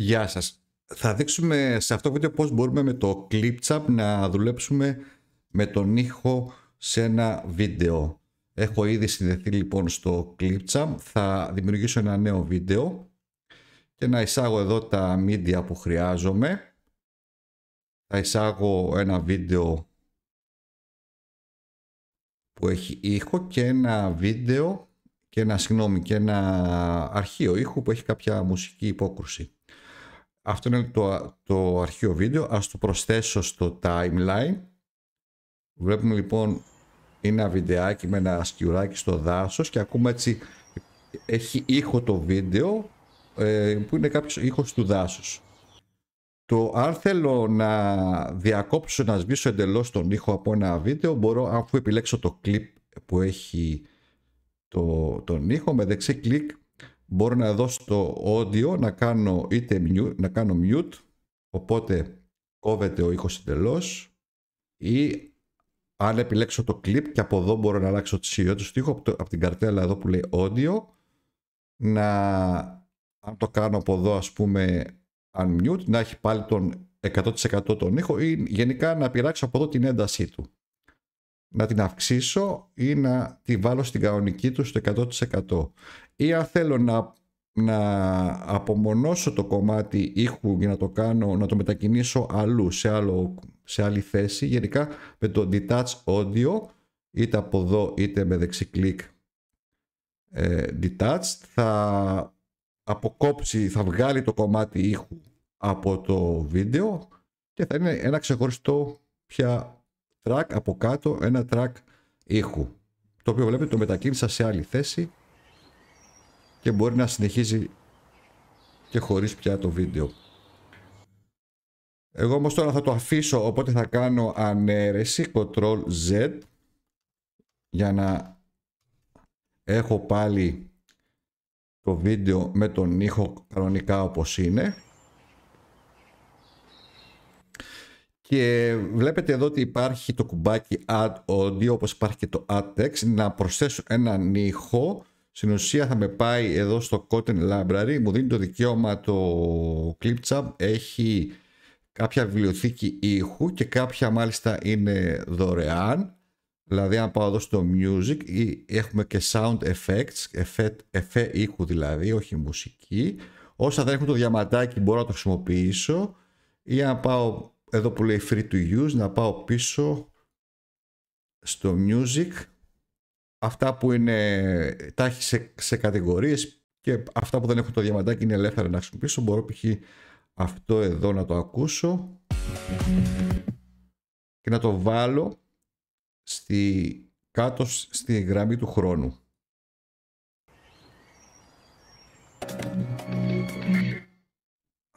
Γεια σας. Θα δείξουμε σε αυτό το βίντεο πώς μπορούμε με το Clipchamp να δουλέψουμε με τον ήχο σε ένα βίντεο. Έχω ήδη συνδεθεί λοιπόν στο Clipchamp. Θα δημιουργήσω ένα νέο βίντεο και να εισάγω εδώ τα media που χρειάζομαι. Θα εισάγω ένα βίντεο που έχει ήχο και ένα βίντεο και ένα, συγγνώμη, και ένα αρχείο ήχου που έχει κάποια μουσική υπόκρουση. Αυτό είναι το, το αρχείο βίντεο. Ας το προσθέσω στο timeline. Βλέπουμε λοιπόν ένα βιντεάκι με ένα σκιουράκι στο δάσος και ακούμε έτσι έχει ήχο το βίντεο ε, που είναι κάποιος ήχος του δάσους. Το αν θέλω να διακόψω, να σβήσω εντελώς τον ήχο από ένα βίντεο μπορώ αφού επιλέξω το κλιπ που έχει το, τον ήχο με δεξί κλικ μπορώ να εδώ στο audio να κάνω είτε mute, να κάνω mute οπότε κόβεται ο ήχος εντελώς ή αν επιλέξω το clip και από εδώ μπορώ να αλλάξω τη σειρά του στίχου από, από, την καρτέλα εδώ που λέει audio να αν το κάνω από εδώ ας πούμε unmute να έχει πάλι τον 100% τον ήχο ή γενικά να πειράξω από εδώ την έντασή του να την αυξήσω ή να τη βάλω στην κανονική του στο 100%. Ή αν θέλω να, να απομονώσω το κομμάτι ήχου για να το κάνω, να το μετακινήσω αλλού, σε, σε άλλη θέση, γενικά με το detach audio, είτε από εδώ είτε με δεξί κλικ ε, detach, θα αποκόψει, θα βγάλει το κομμάτι ήχου από το βίντεο και θα είναι ένα ξεχωριστό πια track από κάτω, ένα track ήχου. Το οποίο βλέπετε το μετακίνησα σε άλλη θέση και μπορεί να συνεχίζει και χωρίς πια το βίντεο. Εγώ όμως τώρα θα το αφήσω, οπότε θα κάνω ανέρεση, Ctrl Z, για να έχω πάλι το βίντεο με τον ήχο κανονικά όπως είναι. Και βλέπετε εδώ ότι υπάρχει το κουμπάκι Add Audio, όπως υπάρχει και το Add Text. Να προσθέσω έναν ήχο. Στην ουσία θα με πάει εδώ στο Cotton Library. Μου δίνει το δικαίωμα το Clipchamp. Έχει κάποια βιβλιοθήκη ήχου και κάποια μάλιστα είναι δωρεάν. Δηλαδή αν πάω εδώ στο music έχουμε και sound effects, εφέ, εφέ ήχου δηλαδή, όχι μουσική. Όσα δεν έχουν το διαματάκι μπορώ να το χρησιμοποιήσω ή αν πάω εδώ που λέει free to use να πάω πίσω στο music αυτά που είναι τα έχει σε, σε κατηγορίες και αυτά που δεν έχουν το διαμαντάκι είναι ελεύθερα να χρησιμοποιήσω μπορώ π.χ. αυτό εδώ να το ακούσω και να το βάλω στη, κάτω στη γραμμή του χρόνου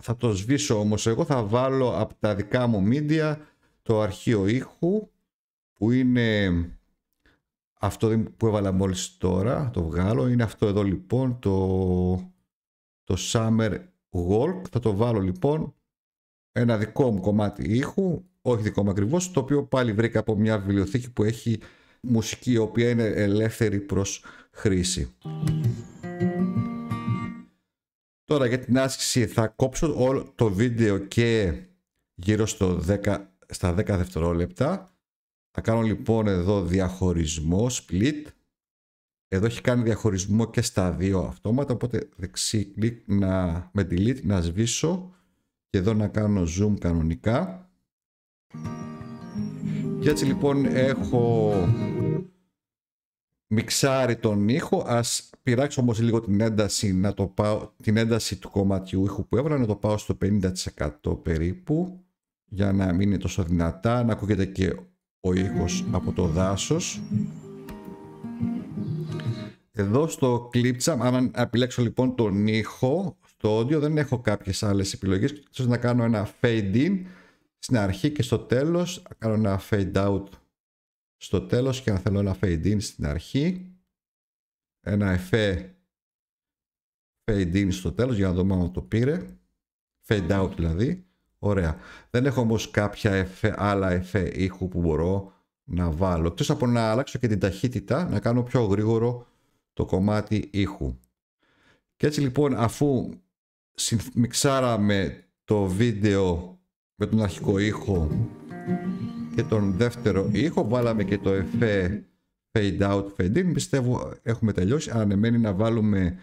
Θα το σβήσω όμως εγώ, θα βάλω από τα δικά μου media το αρχείο ήχου που είναι αυτό που έβαλα μόλις τώρα, το βγάλω. Είναι αυτό εδώ λοιπόν το, το Summer Walk. Θα το βάλω λοιπόν ένα δικό μου κομμάτι ήχου, όχι δικό μου ακριβώς, το οποίο πάλι βρήκα από μια βιβλιοθήκη που έχει μουσική η οποία είναι ελεύθερη προς χρήση. Τώρα για την άσκηση θα κόψω όλο το βίντεο και γύρω στο 10, στα 10 δευτερόλεπτα. Θα κάνω λοιπόν εδώ διαχωρισμό, split. Εδώ έχει κάνει διαχωρισμό και στα δύο αυτόματα, οπότε δεξί κλικ να, με delete να σβήσω και εδώ να κάνω zoom κανονικά. Και έτσι λοιπόν έχω μιξάρει τον ήχο, ας πειράξω όμως λίγο την ένταση, να το πάω, την ένταση του κομματιού ήχου που έβαλα, να το πάω στο 50% περίπου, για να μην είναι τόσο δυνατά, να ακούγεται και ο ήχος από το δάσος. Εδώ στο Clipchamp, αν επιλέξω λοιπόν τον ήχο, στο audio δεν έχω κάποιες άλλες επιλογές, θέλω να κάνω ένα fade in στην αρχή και στο τέλος, κάνω ένα fade out στο τέλος και αν θέλω ένα fade in στην αρχή ένα εφέ fade in στο τέλος για να δούμε αν το πήρε fade out δηλαδή ωραία δεν έχω όμως κάποια εφέ, άλλα εφέ ήχου που μπορώ να βάλω εκτός από να αλλάξω και την ταχύτητα να κάνω πιο γρήγορο το κομμάτι ήχου και έτσι λοιπόν αφού μιξάραμε το βίντεο με τον αρχικό ήχο και τον δεύτερο ήχο. Βάλαμε και το εφέ fade out, fade in. Πιστεύω έχουμε τελειώσει. Αν να βάλουμε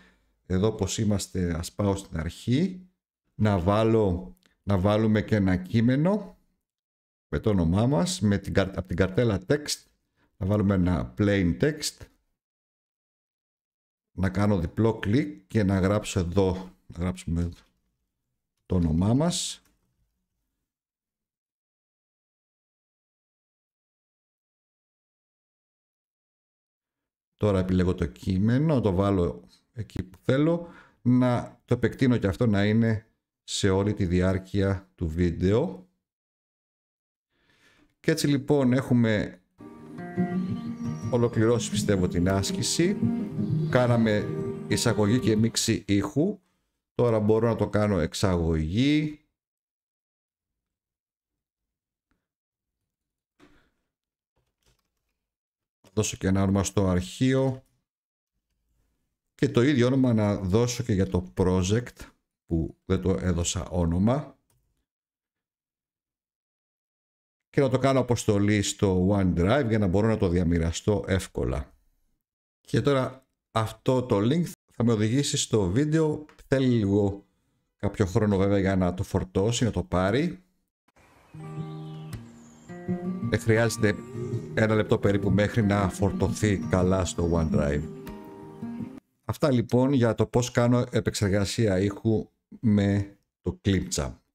εδώ πως είμαστε, ας πάω στην αρχή. Να, βάλω, να βάλουμε και ένα κείμενο με το όνομά μας, με την, από την καρτέλα text. Να βάλουμε ένα plain text. Να κάνω διπλό κλικ και να γράψω εδώ, να γράψουμε εδώ το όνομά μας. Τώρα επιλέγω το κείμενο, το βάλω εκεί που θέλω, να το επεκτείνω και αυτό να είναι σε όλη τη διάρκεια του βίντεο. Και έτσι λοιπόν έχουμε ολοκληρώσει πιστεύω την άσκηση. Κάναμε εισαγωγή και μίξη ήχου. Τώρα μπορώ να το κάνω εξαγωγή, δώσω και ένα όνομα στο αρχείο και το ίδιο όνομα να δώσω και για το project που δεν το έδωσα όνομα και να το κάνω αποστολή στο OneDrive για να μπορώ να το διαμοιραστώ εύκολα. Και τώρα αυτό το link θα με οδηγήσει στο βίντεο. Θέλει λίγο κάποιο χρόνο βέβαια για να το φορτώσει, να το πάρει. Δεν χρειάζεται ένα λεπτό περίπου μέχρι να φορτωθεί καλά στο OneDrive. Αυτά λοιπόν για το πώς κάνω επεξεργασία ήχου με το Clipchamp.